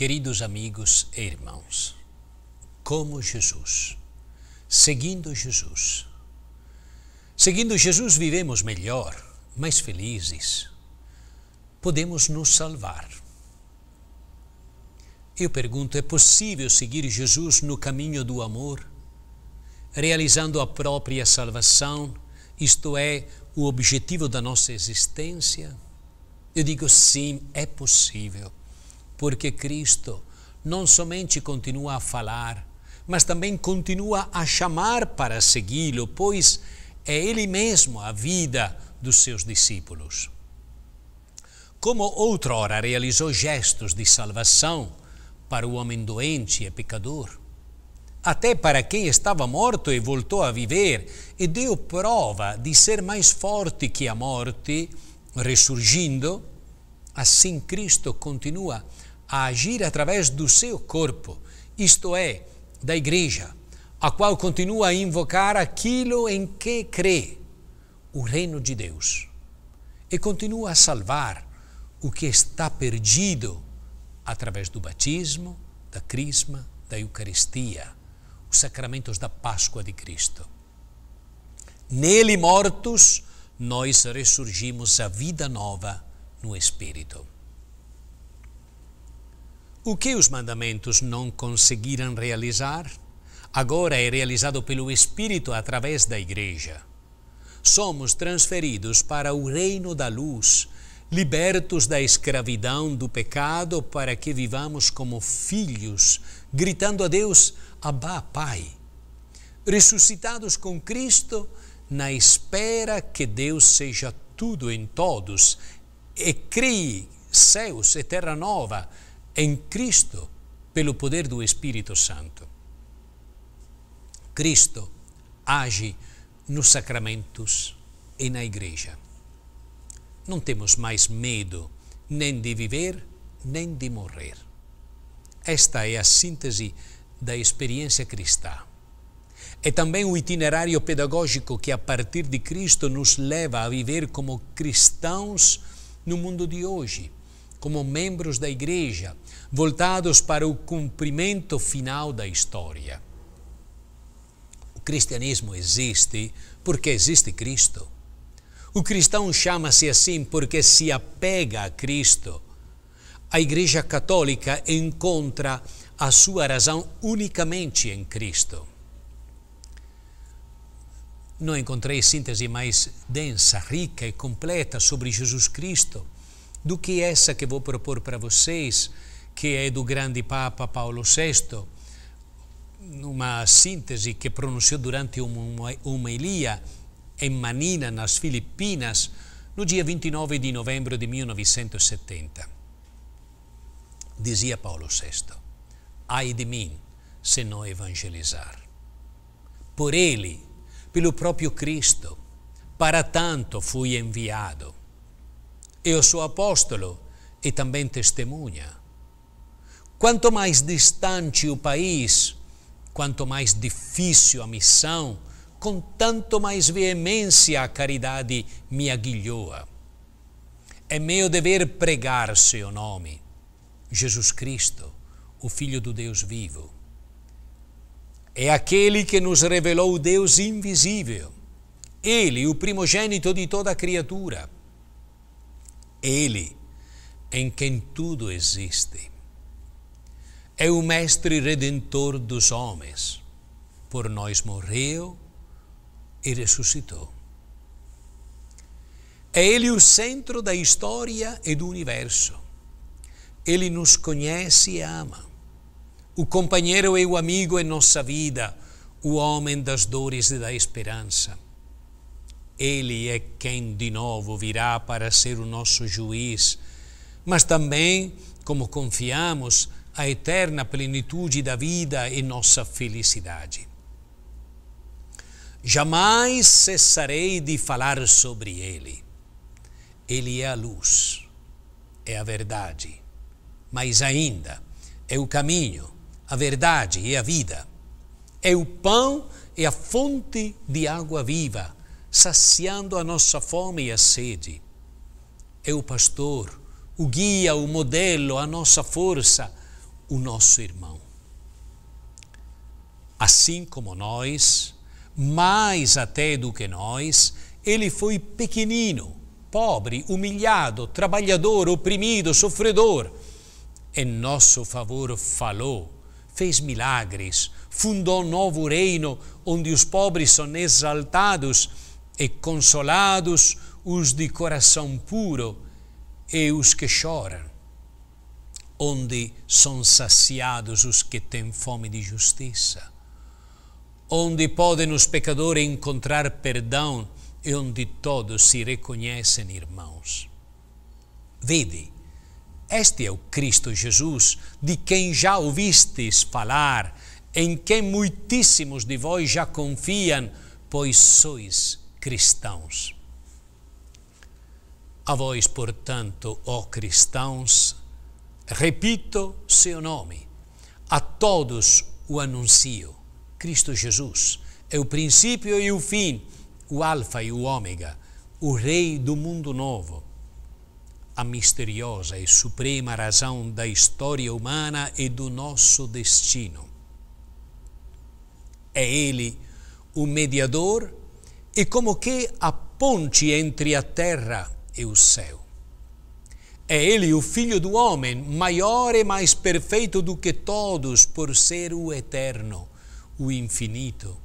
Queridos amigos e irmãos, como Jesus, seguindo Jesus. Seguindo Jesus, vivemos melhor, mais felizes. Podemos nos salvar. Eu pergunto: é possível seguir Jesus no caminho do amor, realizando a própria salvação, isto é, o objetivo da nossa existência? Eu digo sim, é possível porque Cristo não somente continua a falar, mas também continua a chamar para segui-lo, pois é Ele mesmo a vida dos seus discípulos. Como outrora realizou gestos de salvação para o homem doente e pecador, até para quem estava morto e voltou a viver, e deu prova de ser mais forte que a morte, ressurgindo, assim Cristo continua a a agir através do seu corpo, isto é, da igreja, a qual continua a invocar aquilo em que crê, o reino de Deus, e continua a salvar o que está perdido através do batismo, da crisma, da Eucaristia, os sacramentos da Páscoa de Cristo. Nele mortos, nós ressurgimos a vida nova no Espírito. O que os mandamentos não conseguiram realizar, agora é realizado pelo Espírito através da Igreja. Somos transferidos para o reino da luz, libertos da escravidão do pecado, para que vivamos como filhos, gritando a Deus: Abá, Pai. Ressuscitados com Cristo, na espera que Deus seja tudo em todos e crie céus e terra nova em Cristo pelo poder do Espírito Santo. Cristo age nos sacramentos e na Igreja. Não temos mais medo nem de viver, nem de morrer. Esta é a síntese da experiência cristã. É também o itinerário pedagógico que, a partir de Cristo, nos leva a viver como cristãos no mundo de hoje como membros da Igreja, voltados para o cumprimento final da história. O cristianismo existe porque existe Cristo. O cristão chama-se assim porque se apega a Cristo. A Igreja Católica encontra a sua razão unicamente em Cristo. Não encontrei síntese mais densa, rica e completa sobre Jesus Cristo do que essa que vou propor para vocês, que é do grande Papa Paulo VI, numa síntese que pronunciou durante uma homilia em Manina, nas Filipinas, no dia 29 de novembro de 1970. Dizia Paulo VI: Ai de mim se não evangelizar. Por ele, pelo próprio Cristo, para tanto fui enviado eu sou apóstolo e também testemunha. Quanto mais distante o país, quanto mais difícil a missão, com tanto mais veemência a caridade me aguilhoa. É meu dever pregar seu nome, Jesus Cristo, o Filho do Deus vivo. É aquele que nos revelou o Deus invisível, ele, o primogênito de toda criatura ele, em quem tudo existe. É o Mestre Redentor dos homens. Por nós morreu e ressuscitou. É Ele o centro da história e do universo. Ele nos conhece e ama. O companheiro e o amigo em nossa vida, o homem das dores e da esperança ele é quem de novo virá para ser o nosso juiz. Mas também, como confiamos, a eterna plenitude da vida e nossa felicidade. Jamais cessarei de falar sobre Ele. Ele é a luz, é a verdade, mas ainda é o caminho, a verdade e a vida. É o pão e a fonte de água viva saciando a nossa fome e a sede. É o pastor, o guia, o modelo, a nossa força, o nosso irmão. Assim como nós, mais até do que nós, ele foi pequenino, pobre, humilhado, trabalhador, oprimido, sofredor. Em nosso favor falou, fez milagres, fundou um novo reino onde os pobres são exaltados e consolados os de coração puro e os que choram, onde são saciados os que têm fome de justiça, onde podem os pecadores encontrar perdão e onde todos se reconhecem irmãos. Vede, este é o Cristo Jesus, de quem já ouvistes falar, em quem muitíssimos de vós já confiam, pois sois cristãos. A vós, portanto, ó cristãos, repito seu nome, a todos o anuncio. Cristo Jesus é o princípio e o fim, o Alfa e o Ômega, o Rei do mundo novo. A misteriosa e suprema razão da história humana e do nosso destino. É Ele o mediador e como que a ponte entre a terra e o céu. É ele o Filho do Homem, maior e mais perfeito do que todos, por ser o eterno, o infinito.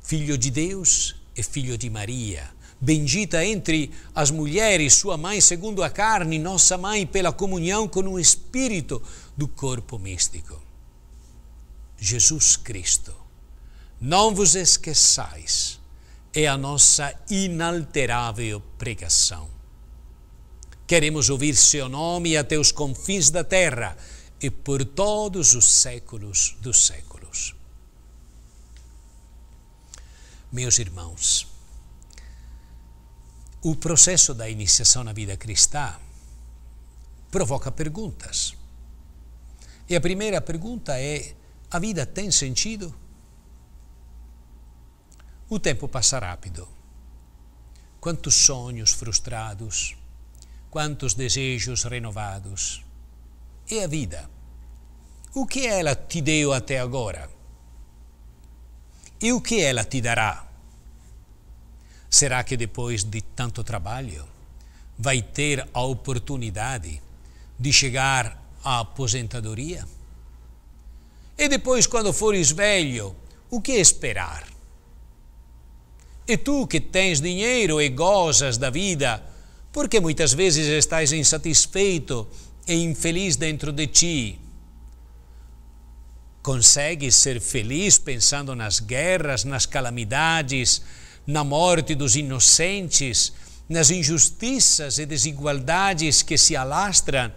Filho de Deus e filho de Maria, bendita entre as mulheres, sua mãe segundo a carne, nossa mãe pela comunhão com o Espírito do corpo místico. Jesus Cristo, não vos esqueçais é a nossa inalterável pregação. Queremos ouvir seu nome até os confins da terra e por todos os séculos dos séculos. Meus irmãos, o processo da iniciação na vida cristã provoca perguntas. E a primeira pergunta é: a vida tem sentido? O tempo passa rápido. Quantos sonhos frustrados, quantos desejos renovados. E a vida? O que ela te deu até agora? E o que ela te dará? Será que depois de tanto trabalho vai ter a oportunidade de chegar à aposentadoria? E depois, quando fores velho, o que esperar? E tu que tens dinheiro e gozas da vida, porque muitas vezes estás insatisfeito e infeliz dentro de ti? Consegues ser feliz pensando nas guerras, nas calamidades, na morte dos inocentes, nas injustiças e desigualdades que se alastram,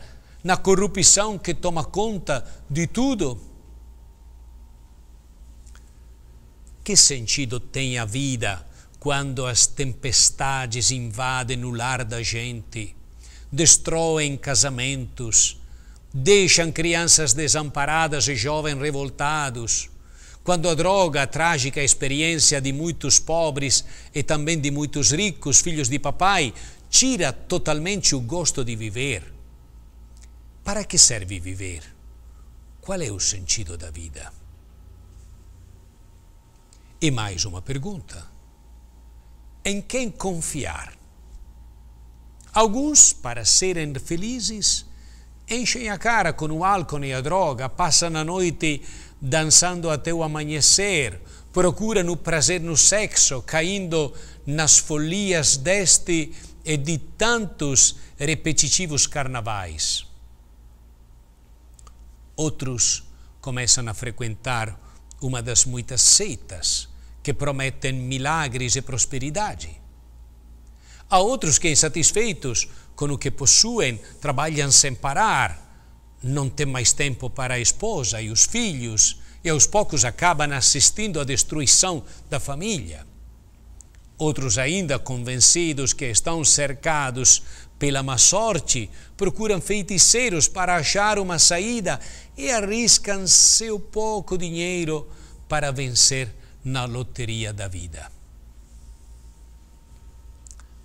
na corrupção que toma conta de tudo? Que sentido tem a vida? quando as tempestades invadem o lar da gente, destroem casamentos, deixam crianças desamparadas e jovens revoltados, quando a droga, a trágica experiência de muitos pobres e também de muitos ricos, filhos de papai, tira totalmente o gosto de viver. Para que serve viver? Qual é o sentido da vida? E mais uma pergunta em quem confiar. Alguns, para serem felizes, enchem a cara com o álcool e a droga, passam a noite dançando até o amanhecer, procuram o prazer no sexo, caindo nas folias deste e de tantos repetitivos carnavais. Outros começam a frequentar uma das muitas seitas que prometem milagres e prosperidade. Há outros que, insatisfeitos com o que possuem, trabalham sem parar, não têm mais tempo para a esposa e os filhos, e aos poucos acabam assistindo à destruição da família. Outros, ainda convencidos que estão cercados pela má sorte, procuram feiticeiros para achar uma saída e arriscam seu pouco dinheiro para vencer na loteria da vida.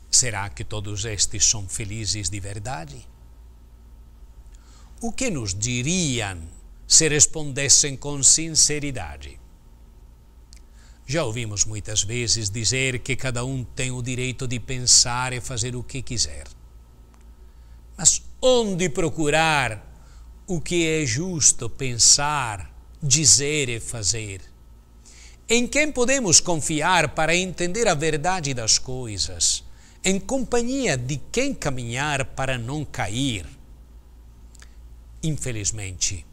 Será que todos estes são felizes de verdade? O que nos diriam se respondessem com sinceridade? Já ouvimos muitas vezes dizer que cada um tem o direito de pensar e fazer o que quiser. Mas onde procurar o que é justo pensar, dizer e fazer? Em quem podemos confiar para entender a verdade das coisas? Em companhia de quem caminhar para não cair? Infelizmente,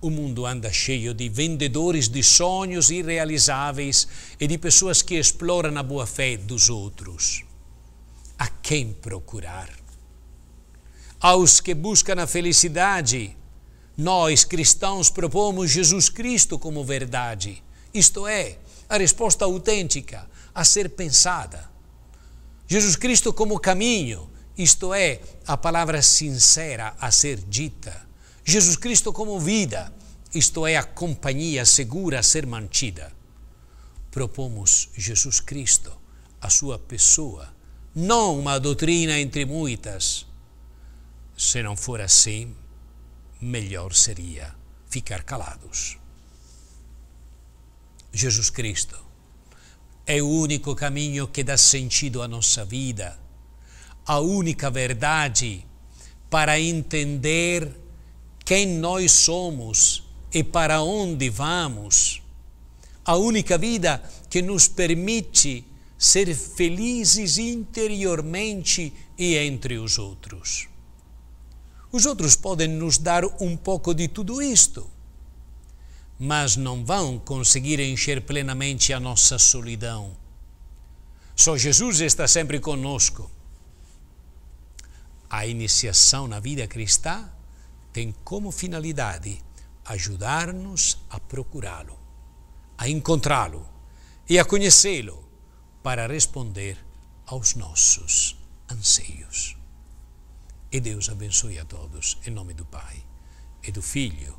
o mundo anda cheio de vendedores de sonhos irrealizáveis e de pessoas que exploram a boa-fé dos outros. A quem procurar? Aos que buscam a felicidade, nós cristãos propomos Jesus Cristo como verdade isto é, a resposta autêntica a ser pensada. Jesus Cristo como caminho, isto é, a palavra sincera a ser dita. Jesus Cristo como vida, isto é, a companhia segura a ser mantida. Propomos Jesus Cristo, a sua pessoa, não uma doutrina entre muitas. Se não for assim, melhor seria ficar calados. Jesus Cristo. É o único caminho que dá sentido à nossa vida, a única verdade para entender quem nós somos e para onde vamos. A única vida que nos permite ser felizes interiormente e entre os outros. Os outros podem nos dar um pouco de tudo isto mas não vão conseguir encher plenamente a nossa solidão. Só Jesus está sempre conosco. A iniciação na vida cristã tem como finalidade ajudar-nos a procurá-lo, a encontrá-lo e a conhecê-lo para responder aos nossos anseios. E Deus abençoe a todos, em nome do Pai e do Filho